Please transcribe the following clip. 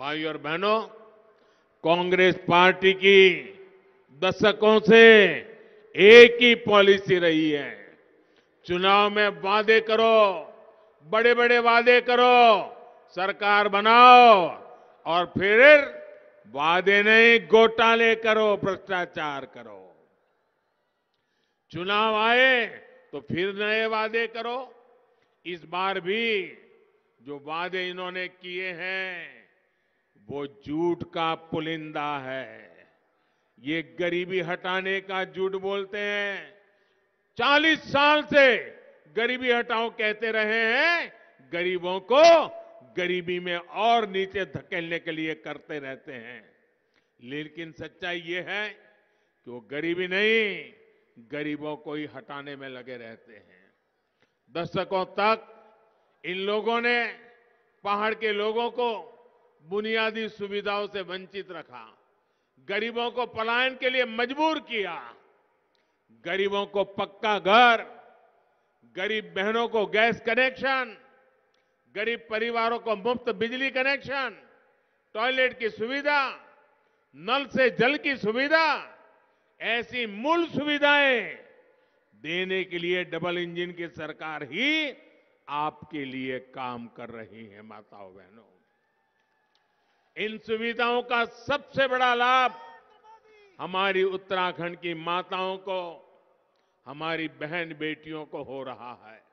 भाई और बहनों कांग्रेस पार्टी की दशकों से एक ही पॉलिसी रही है चुनाव में वादे करो बड़े बड़े वादे करो सरकार बनाओ और फिर वादे नहीं घोटाले करो भ्रष्टाचार करो चुनाव आए तो फिर नए वादे करो इस बार भी जो वादे इन्होंने किए हैं वो झूठ का पुलिंदा है ये गरीबी हटाने का झूठ बोलते हैं चालीस साल से गरीबी हटाओ कहते रहे हैं गरीबों को गरीबी में और नीचे धकेलने के लिए करते रहते हैं लेकिन सच्चाई ये है कि वो गरीबी नहीं गरीबों को ही हटाने में लगे रहते हैं दशकों तक इन लोगों ने पहाड़ के लोगों को बुनियादी सुविधाओं से वंचित रखा गरीबों को पलायन के लिए मजबूर किया गरीबों को पक्का घर गरीब बहनों को गैस कनेक्शन गरीब परिवारों को मुफ्त बिजली कनेक्शन टॉयलेट की सुविधा नल से जल की सुविधा ऐसी मूल सुविधाएं देने के लिए डबल इंजन की सरकार ही आपके लिए काम कर रही है माताओं बहनों इन सुविधाओं का सबसे बड़ा लाभ हमारी उत्तराखंड की माताओं को हमारी बहन बेटियों को हो रहा है